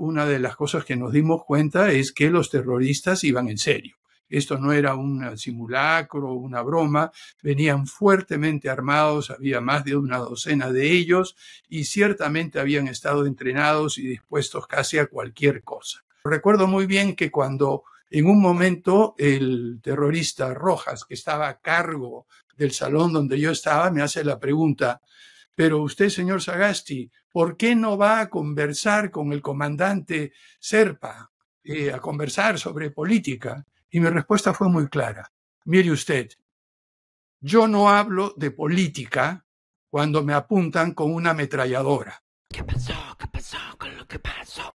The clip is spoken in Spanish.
una de las cosas que nos dimos cuenta es que los terroristas iban en serio. Esto no era un simulacro, una broma, venían fuertemente armados, había más de una docena de ellos y ciertamente habían estado entrenados y dispuestos casi a cualquier cosa. Recuerdo muy bien que cuando en un momento el terrorista Rojas, que estaba a cargo del salón donde yo estaba, me hace la pregunta, pero usted, señor Sagasti, ¿por qué no va a conversar con el comandante Serpa, eh, a conversar sobre política? Y mi respuesta fue muy clara. Mire usted, yo no hablo de política cuando me apuntan con una ametralladora. ¿Qué pasó? ¿Qué pasó?